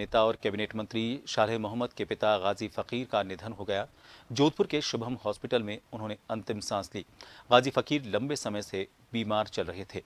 नेता और कैबिनेट मंत्री शाह मोहम्मद के पिता गाजी फ़कीर का निधन हो गया जोधपुर के शुभम हॉस्पिटल में उन्होंने अंतिम सांस ली गाजी फ़कीर लंबे समय से बीमार चल रहे थे